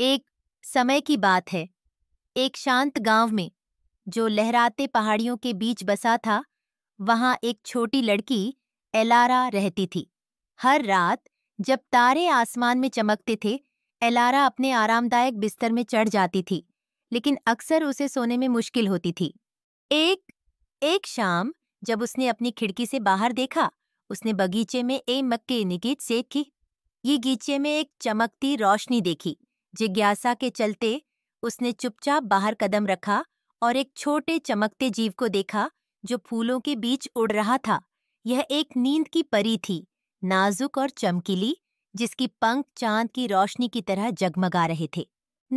एक समय की बात है एक शांत गांव में जो लहराते पहाड़ियों के बीच बसा था वहां एक छोटी लड़की एलारा रहती थी हर रात जब तारे आसमान में चमकते थे एलारा अपने आरामदायक बिस्तर में चढ़ जाती थी लेकिन अक्सर उसे सोने में मुश्किल होती थी एक एक शाम जब उसने अपनी खिड़की से बाहर देखा उसने बगीचे में ए मक्के निगीत सेक की ये गीचे में एक चमकती रोशनी देखी जिज्ञासा के चलते उसने चुपचाप बाहर कदम रखा और एक छोटे चमकते जीव को देखा जो फूलों के बीच उड़ रहा था यह एक नींद की परी थी नाजुक और चमकीली जिसकी पंख चांद की रोशनी की तरह जगमगा रहे थे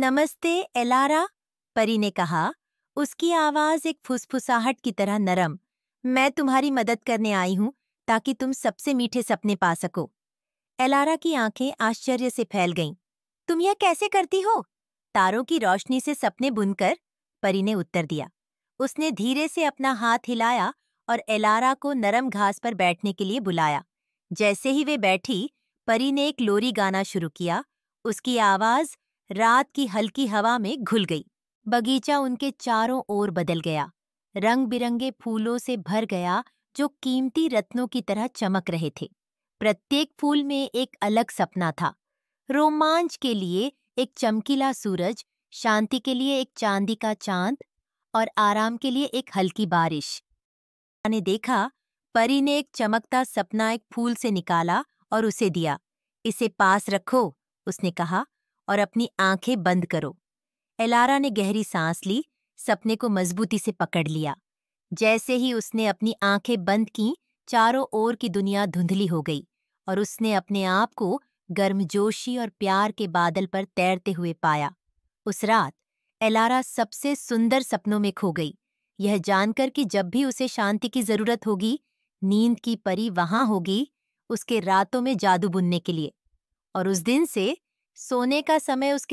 नमस्ते एलारा परी ने कहा उसकी आवाज एक फुसफुसाहट की तरह नरम मैं तुम्हारी मदद करने आई हूं ताकि तुम सबसे मीठे सपने पा सको एलारा की आंखें आश्चर्य से फैल गईं तुम यह कैसे करती हो तारों की रोशनी से सपने बुनकर परी ने उत्तर दिया उसने धीरे से अपना हाथ हिलाया और एलारा को नरम घास पर बैठने के लिए बुलाया जैसे ही वे बैठी परी ने एक लोरी गाना शुरू किया उसकी आवाज रात की हल्की हवा में घुल गई बगीचा उनके चारों ओर बदल गया रंग बिरंगे फूलों से भर गया जो कीमती रत्नों की तरह चमक रहे थे प्रत्येक फूल में एक अलग सपना था रोमांच के लिए एक चमकीला सूरज शांति के लिए एक चांदी का चांद और आराम के लिए एक हल्की बारिश ने देखा परी ने एक चमकता सपना एक फूल से निकाला और उसे दिया इसे पास रखो उसने कहा और अपनी आंखें बंद करो एलारा ने गहरी सांस ली सपने को मजबूती से पकड़ लिया जैसे ही उसने अपनी आंखें बंद की चारों ओर की दुनिया धुंधली हो गई और उसने अपने आप को गर्मजोशी और प्यार के बादल पर तैरते हुए पाया उस रात एलारा सबसे सुंदर सपनों में खो गई यह जानकर कि जब भी उसे शांति की जरूरत होगी नींद की परी वहां होगी उसके रातों में जादू बुनने के लिए और उस दिन से सोने का समय उसके